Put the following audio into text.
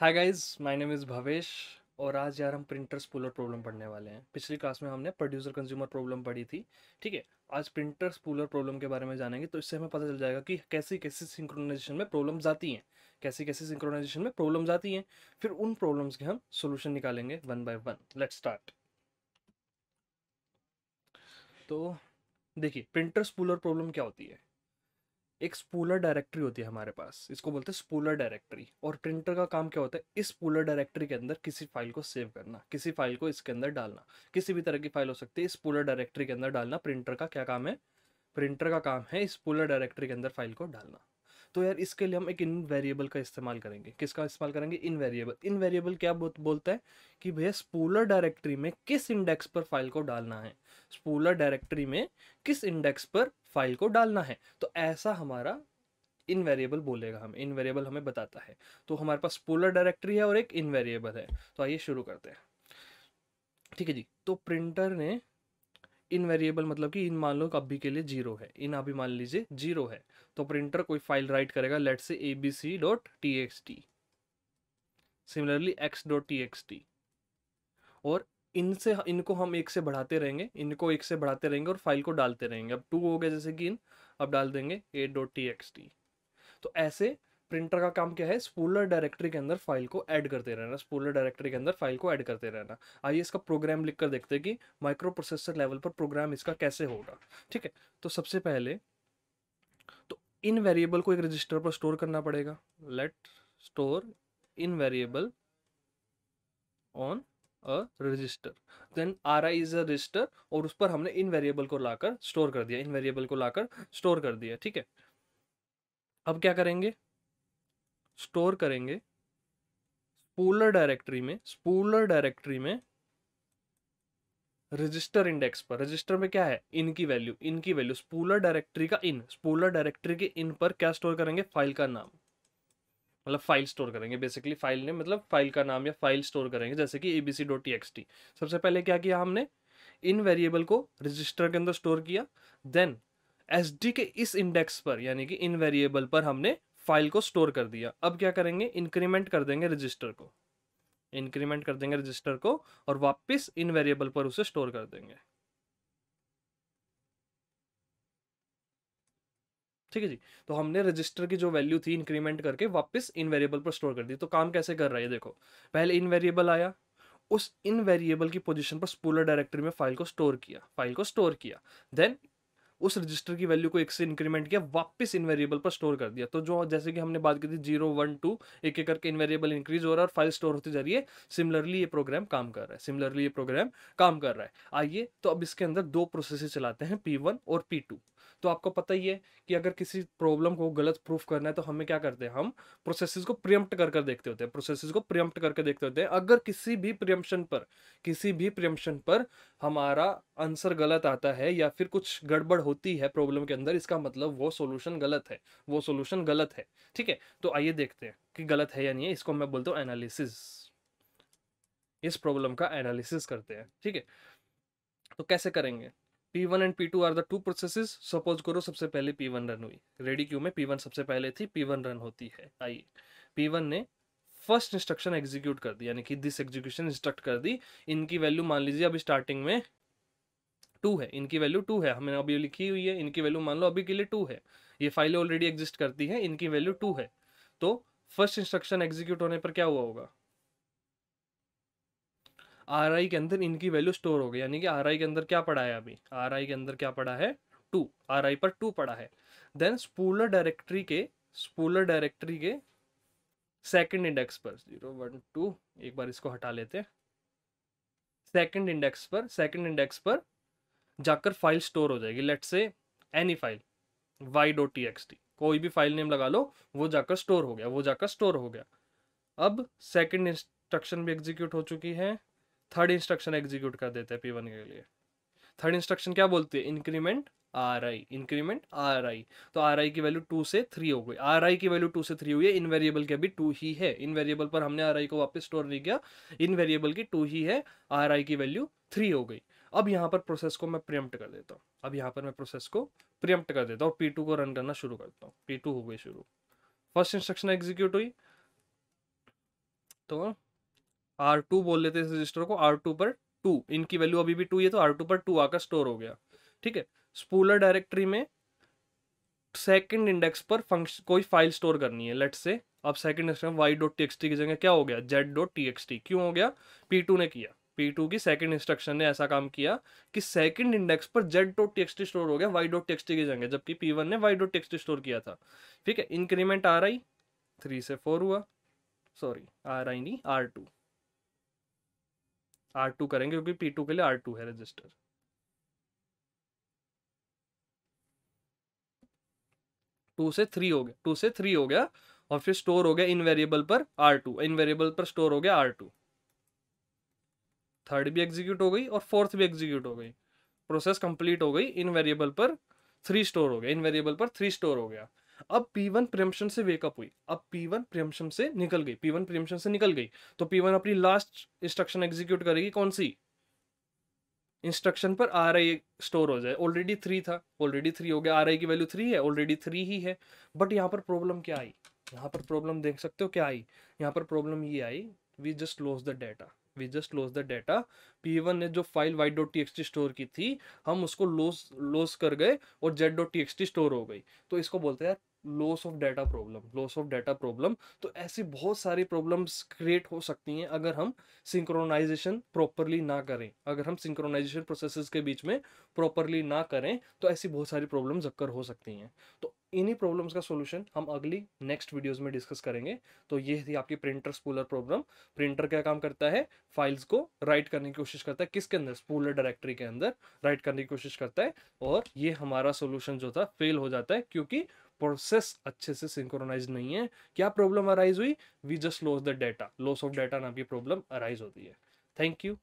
hi guys my name is Bhavesh और आज यार हम प्रिंटर्स पुलर प्रॉब्लम पढ़ने वाले हैं पिछली क्लास में हमने प्रोड्यूसर कंज्यूमर प्रॉब्लम पढ़ी थी ठीक है आज प्रिंटर्स पुलर प्रॉब्लम के बारे में जानेंगे तो इससे हमें पता चल जाएगा कि कैसी कैसी सिंक्रोनाइजेशन में प्रॉब्लम्स आती हैं कैसी कैसी सिंक्रोनाइजेशन में प्रॉब्लम्स आती हैं फिर उन प्रॉब्लम्स के हम सोल्यूशन निकालेंगे one by one let start तो देखिए प्रिंटर्स पुलर प्रॉब्लम क्या होती है एक स्पूलर डायरेक्टरी होती है हमारे पास इसको बोलते हैं स्पूलर डायरेक्टरी और प्रिंटर का काम क्या होता है इस स्पूलर डायरेक्टरी के अंदर किसी फाइल को सेव करना किसी फाइल को इसके अंदर डालना किसी भी तरह की फाइल हो सकती है इस स्पूलर डायरेक्टरी के अंदर डालना प्रिंटर का क्या काम है प्रिंटर का काम है इस स्पूलर डायरेक्टरी के अंदर फाइल को डालना तो यार इसके लिए हम एक इन वेरिएबल का इस्तेमाल करेंगे किसका इस्तेमाल करेंगे इन वेरिएबल इन वेरिएबल क्या बोलता है कि भैया स्पूलर डायरेक्टरी में किस इंडेक्स पर फाइल को डालना है स्पूलर डायरेक्टरी में किस इंडेक्स पर फाइल को डालना है तो ऐसा हमारा इन वेरिएबल बोलेगा हम इन वेरिएबल हमें बताता है तो हमारे पास पोलर डायरेक्टरी है और एक इन वेरिएबल है तो आइए शुरू करते हैं ठीक है जी तो प्रिंटर ने इन वेरिएबल मतलब कि इन मान लो अभी के लिए जीरो है इन अभी मान लीजिए जीरो है तो प्रिंटर कोई फाइल राइट करेगा let say A B C dot T X T similarly X dot T X T और इनसे इनको हम एक से बढ़ाते रहेंगे इनको एक से बढ़ाते रहेंगे और फाइल को डालते रहेंगे अब टू हो गया जैसे कि इन अब डाल देंगे A dot T X T तो ऐसे प्रिंटर का काम क्या है स्पूलर डायरेक्टरी के अंदर फाइल को ऐड करते रहना स्पूलर डायरेक्टरी के अंदर फाइल को ऐड करते रहना आइए इसका प्रोग्राम लिख कर देखते हैं कि माइक्रो प्रोसेसर लेवल पर प्रोग्राम इसका कैसे होगा ठीक है तो सबसे पहले तो इन वेरिएबल को एक रजिस्टर पर स्टोर करना पड़ेगा let store in variable on a register then R I is a register और उस पर हमने इन वेरिएबल को लाकर स्टोर कर दिया इन वेरिएबल को लाकर स्टोर कर दिया ठीक है अब क्या करेंगे स्टोर करेंगे स्पूलर डायरेक्टरी में स्पूलर डायरेक्टरी में रजिस्टर इंडेक्स पर रजिस्टर में क्या है इनकी वैल्यू इनकी वैल्यू स्पूलर डायरेक्टरी का इन स्पूलर डायरेक्टरी के इन पर क्या स्टोर करेंगे फाइल का नाम मतलब फाइल स्टोर करेंगे बेसिकली फाइल ने मतलब फाइल का नाम या फाइल स्टोर करेंगे जैसे कि A B C dot T X T सबसे पहले क्या किया हमने इन वेरिएबल को रजिस्टर के अंदर स्टोर किया देन एस डी के इस इंडेक्स पर यानी कि इन वेरिएबल पर हमने फाइल को स्टोर कर दिया अब क्या करेंगे इंक्रीमेंट कर देंगे रजिस्टर को इंक्रीमेंट कर देंगे रजिस्टर को और वापस इन वेरिएबल पर उसे स्टोर कर देंगे ठीक है जी तो हमने रजिस्टर की जो वैल्यू थी इंक्रीमेंट करके वापस इन वेरिएबल पर स्टोर कर दी तो काम कैसे कर रहा है देखो पहले इन वेरिएबल आया उस इन वेरिएबल की पोजिशन पर स्पूलर डायरेक्टरी में फाइल को स्टोर किया फाइल को स्टोर किया देन उस रजिस्टर की वैल्यू को एक से इंक्रीमेंट किया वापस इन वेरिएबल पर स्टोर कर दिया तो जो जैसे कि हमने बात की थी जीरो वन टू एक एक करके इन वेरिएबल इंक्रीज हो रहा है और फाइल स्टोर होती जा रही है सिमिलरली ये प्रोग्राम काम कर रहा है सिमिलरली ये प्रोग्राम काम कर रहा है आइए तो अब इसके अंदर दो प्रोसेस चलाते हैं पी और पी तो आपको पता ही है कि अगर किसी प्रॉब्लम को गलत प्रूफ करना है तो हमें क्या करते हैं हम प्रोसेसेस को प्रियम्प्ट कर कर देखते होते हैं प्रोसेसेस को प्रियम्प्ट करके देखते होते हैं अगर किसी भी प्रियम्पन पर किसी भी प्रियम्पन पर हमारा आंसर गलत आता है या फिर कुछ गड़बड़ होती है प्रॉब्लम के अंदर इसका मतलब वो सोल्यूशन गलत है वो सोल्यूशन गलत है ठीक है तो आइए देखते हैं कि गलत है या नहीं है इसको मैं बोलता हूँ एनालिसिस इस प्रॉब्लम का एनालिसिस करते हैं ठीक है तो कैसे करेंगे P1 and P2 are the two processes suppose करो सबसे पहले P1 रन हुई रेडी क्यू में P1 सबसे पहले थी P1 रन होती है आइए P1 ने फर्स्ट इंस्ट्रक्शन एग्जीक्यूट कर दी यानी कि दिस एग्जीक्यूशन इंस्ट्रक्ट कर दी इनकी वैल्यू मान लीजिए अभी स्टार्टिंग में टू है इनकी वैल्यू टू है हमने अभी लिखी हुई है इनकी वैल्यू मान लो अभी के लिए टू है ये फाइलें ऑलरेडी एग्जिस्ट करती हैं इनकी वैल्यू टू है तो फर्स्ट इंस्ट्रक्शन एग्जीक्यूट होने पर क्या हुआ होगा आर के अंदर इनकी वैल्यू स्टोर हो गई यानी कि आर के अंदर क्या पड़ा है अभी आर के अंदर क्या पड़ा है टू आर पर टू पड़ा है देन स्पूलर डायरेक्टरी के स्पूलर डायरेक्टरी के सेकंड इंडेक्स पर जीरो वन टू एक बार इसको हटा लेते हैं सेकंड इंडेक्स पर सेकंड इंडेक्स पर जाकर फाइल स्टोर हो जाएगी let say any file Y dot T X T कोई भी फाइल नेम लगा लो वो जाकर स्टोर हो गया वो जाकर स्टोर हो गया अब सेकंड इंस्ट्रक्शन भी एग्जीक्यूट हो चुकी है थर्ड इंस्ट्रक्शन एग्जीक्यूट कर देते हैं पी वन के लिए थर्ड इंस्ट्रक्शन क्या बोलती है increment R I increment R I तो आर आई की वैल्यू टू से थ्री हो गई आर आई की वैल्यू टू से थ्री हुई है इन वेरिएबल के अभी टू ही है इन वेरिएबल पर हमने आर आई को वापस स्टोर नहीं किया इन वेरिएबल की टू ही है आर आई की वैल्यू थ्री हो गई अब यहाँ पर प्रोसेस को मैं प्रियम्प्ट कर देता हूँ अब यहाँ पर मैं प्रोसेस को प्रियम्प्ट कर देता हूँ पी टू को रन करना शुरू करता हूँ पी टू हो गई शुरू फर्स्ट इंस्ट्रक्शन एग्जीक्यूट हुई तो आर टू बोल लेते हैं इस रजिस्टर को आर टू पर टू इनकी वैल्यू अभी भी टू है तो आर टू पर टू आकर स्टोर हो गया ठीक है स्पूलर डायरेक्टरी में सेकंड इंडेक्स पर फंक्शन कोई फाइल स्टोर करनी है लेट से अब सेकंड इंडेक्स में वाई डॉट टी की जगह क्या हो गया Z dot T X T क्यों हो गया पी टू ने किया पी टू की सेकंड इंस्ट्रक्शन ने ऐसा काम किया कि सेकंड इंडेक्स पर Z dot T X T store हो गया वाई डॉट टी की जगह जबकि पी वन ने वाई डॉट टी स्टोर किया था ठीक है इंक्रीमेंट आर आई थ्री से फोर हुआ सॉरी आर आई नहीं आर टू आर टू करेंगे क्योंकि पी टू के लिए आर टू है रजिस्टर टू से थ्री हो गया टू से थ्री हो गया और फिर स्टोर हो गया इन वेरिएबल पर आर टू इन वेरिएबल पर स्टोर हो गया आर टू थर्ड भी एग्जीक्यूट हो गई और फोर्थ भी एग्जीक्यूट हो गई प्रोसेस कंप्लीट हो गई इन वेरिएबल पर थ्री स्टोर हो गया इन वेरिएबल पर थ्री स्टोर हो गया अब पी वन प्रियमशन से वेकअप हुई अब पी वन प्रियमशन से निकल गई पी वन प्रियमशन से निकल गई तो पी वन अपनी लास्ट इंस्ट्रक्शन एग्जीक्यूट करेगी कौन सी इंस्ट्रक्शन पर आर आई स्टोर हो जाए ऑलरेडी थ्री था ऑलरेडी थ्री हो गया आर आई की वैल्यू थ्री है ऑलरेडी थ्री ही है बट यहाँ पर प्रॉब्लम क्या आई यहाँ पर प्रॉब्लम देख सकते हो क्या आई यहाँ पर प्रॉब्लम ये आई we just loss the data we just loss the data P one ने जो file Y dot T X T store की थी हम उसको लॉस लॉस कर गए और Z dot T X T store हो गई तो इसको बोलते हैं यार loss of data problem loss of data problem तो ऐसी बहुत सारी प्रॉब्लम्स क्रिएट हो सकती हैं अगर हम सिंक्रोनाइजेशन प्रॉपरली ना करें अगर हम सिंक्रोनाइजेशन प्रोसेसेस के बीच में प्रॉपरली ना करें तो ऐसी बहुत सारी प्रॉब्लम्स अक्कर हो सकती हैं तो इन्हीं प्रॉब्लम्स का सोल्यूशन हम अगली नेक्स्ट वीडियोज़ में डिस्कस करेंगे तो ये थी आपकी प्रिंटर स्पूलर प्रॉब्लम प्रिंटर क्या काम करता है फाइल्स को राइट करने की कोशिश करता है किसके अंदर स्पूलर डायरेक्टरी के अंदर राइट करने की कोशिश करता है और ये हमारा सोल्यूशन जो था फेल हो जाता है क्योंकि प्रोसेस अच्छे से सिंक्रोनाइज नहीं है क्या प्रॉब्लम अराइज हुई we just loss the data loss of data नाम की प्रॉब्लम अराइज होती है थैंक यू